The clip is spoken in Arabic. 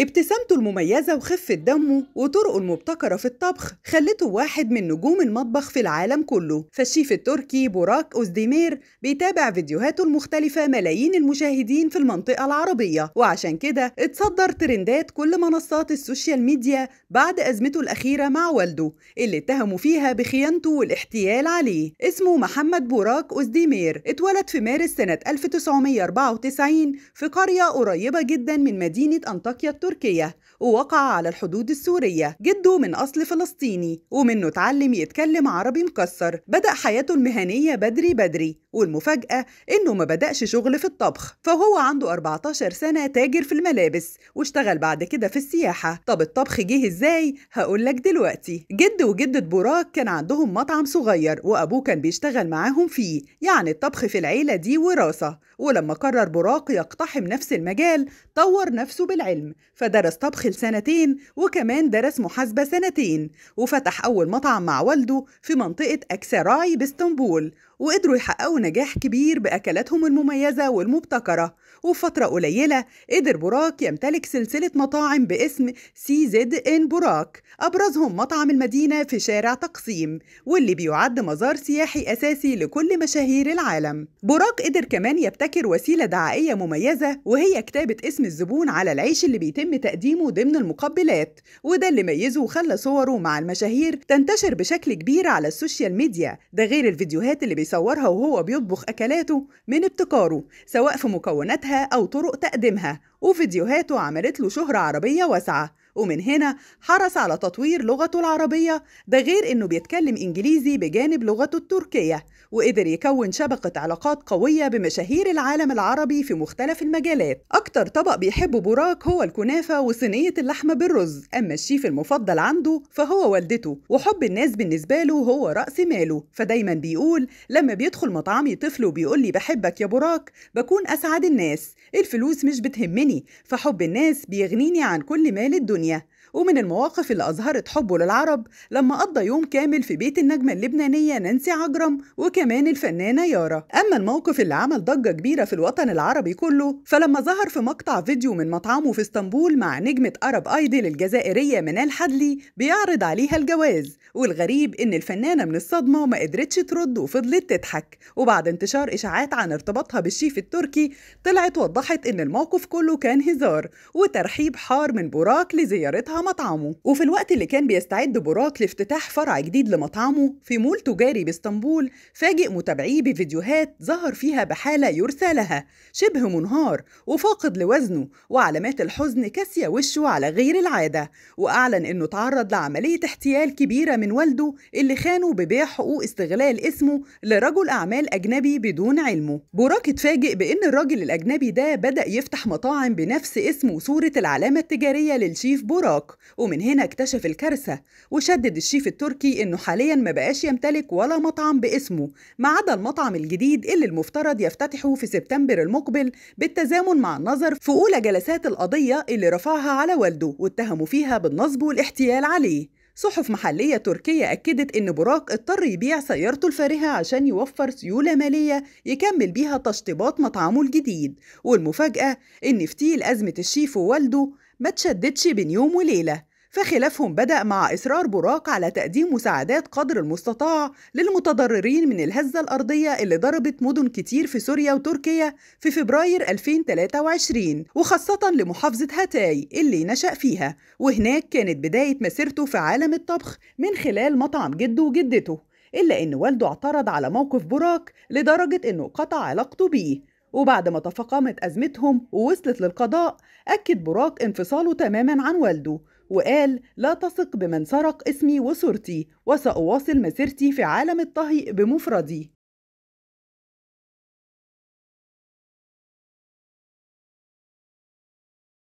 ابتسامته المميزة وخفة دمه وطرقه المبتكرة في الطبخ خلته واحد من نجوم المطبخ في العالم كله فالشيف التركي بوراك أوزديمير بيتابع فيديوهاته المختلفة ملايين المشاهدين في المنطقة العربية وعشان كده اتصدر ترندات كل منصات السوشيال ميديا بعد أزمته الأخيرة مع والده اللي اتهموا فيها بخيانته والاحتيال عليه اسمه محمد بوراك أوزديمير اتولد في مارس سنة 1994 في قرية قريبة جدا من مدينة أنطاكيا التركية تركيا ووقع على الحدود السورية جده من أصل فلسطيني ومنه اتعلم يتكلم عربي مكسر بدأ حياته المهنية بدري بدري والمفاجأة إنه ما بدأش شغل في الطبخ فهو عنده 14 سنة تاجر في الملابس واشتغل بعد كده في السياحة طب الطبخ جه إزاي؟ هقولك دلوقتي جد وجدة براك كان عندهم مطعم صغير وأبوه كان بيشتغل معاهم فيه يعني الطبخ في العيلة دي وراثة ولما قرر براق يقتحم نفس المجال طور نفسه بالعلم فدرس طبخ لسنتين وكمان درس محاسبة سنتين وفتح أول مطعم مع والده في منطقة أكسراي باسطنبول وقدروا يحققوا نجاح كبير بأكلاتهم المميزة والمبتكرة وفترة قليلة قدر بوراك يمتلك سلسلة مطاعم باسم سي زد إن بوراك أبرزهم مطعم المدينة في شارع تقسيم واللي بيعد مزار سياحي أساسي لكل مشاهير العالم بوراك قدر كمان يبتكر وسيلة دعائية مميزة وهي كتابة اسم الزبون على العيش اللي بيتم تقديمه ضمن المقبلات وده اللي ميزه وخلى صوره مع المشاهير تنتشر بشكل كبير على السوشيال ميديا ده غير الفيديوهات اللي بيصورها وهو بيطبخ أكلاته من ابتكاره سواء في مكوناتها أو طرق تقديمها وفيديوهاته عملت له شهرة عربية واسعة ومن هنا حرص على تطوير لغته العربية ده غير إنه بيتكلم إنجليزي بجانب لغته التركية وقدر يكون شبكة علاقات قوية بمشاهير العالم العربي في مختلف المجالات أكتر طبق بيحبه براك هو الكنافة وصينية اللحمة بالرز أما الشيف المفضل عنده فهو والدته وحب الناس بالنسبة له هو رأس ماله فدايما بيقول لما بيدخل مطعمي طفل وبيقول لي بحبك يا براك بكون أسعد الناس الفلوس مش بتهمني فحب الناس بيغنيني عن كل مال الدنيا you. ومن المواقف اللي أظهرت حبه للعرب لما قضى يوم كامل في بيت النجمة اللبنانية نانسي عجرم وكمان الفنانة يارا أما الموقف اللي عمل ضجة كبيرة في الوطن العربي كله فلما ظهر في مقطع فيديو من مطعمه في اسطنبول مع نجمة أرب أيدل الجزائرية منال حدلي بيعرض عليها الجواز والغريب إن الفنانة من الصدمة ما قدرتش ترد وفضلت تضحك وبعد انتشار إشاعات عن ارتباطها بالشيف التركي طلعت وضحت إن الموقف كله كان هزار وترحيب حار من بوراك لزيارتها مطعمه وفي الوقت اللي كان بيستعد براك لافتتاح فرع جديد لمطعمه في مول تجاري باسطنبول فاجئ متابعيه بفيديوهات ظهر فيها بحالة يرثى لها شبه منهار وفاقد لوزنه وعلامات الحزن كاسية وشه على غير العادة وأعلن إنه تعرض لعملية احتيال كبيرة من والده اللي خانه ببيع حقوق استغلال اسمه لرجل أعمال أجنبي بدون علمه براك اتفاجئ بإن الراجل الأجنبي ده بدأ يفتح مطاعم بنفس اسمه وصورة العلامة التجارية للشيف براك العراق ومن هنا اكتشف الكارثة وشدد الشيف التركي إنه حاليا ما بقاش يمتلك ولا مطعم باسمه ما عدا المطعم الجديد اللي المفترض يفتتحه في سبتمبر المقبل بالتزامن مع النظر في أولى جلسات القضية اللي رفعها على والده واتهموا فيها بالنصب والاحتيال عليه صحف محلية تركية أكدت إن براك اضطر يبيع سيارته الفارهة عشان يوفر سيولة مالية يكمل بيها تشطيبات مطعمه الجديد والمفاجأة إن في تيل أزمة الشيف ووالده ما تشددش بين يوم وليلة فخلافهم بدأ مع إصرار براق على تقديم مساعدات قدر المستطاع للمتضررين من الهزة الأرضية اللي ضربت مدن كتير في سوريا وتركيا في فبراير 2023 وخاصة لمحافظة هاتاي اللي نشأ فيها وهناك كانت بداية مسيرته في عالم الطبخ من خلال مطعم جده وجدته إلا إن والده اعترض على موقف براك لدرجة إنه قطع علاقته بيه وبعد ما تفاقمت أزمتهم ووصلت للقضاء أكد براك انفصاله تماما عن والده وقال لا تثق بمن سرق اسمي وصورتي وسأواصل مسيرتي في عالم الطهي بمفردي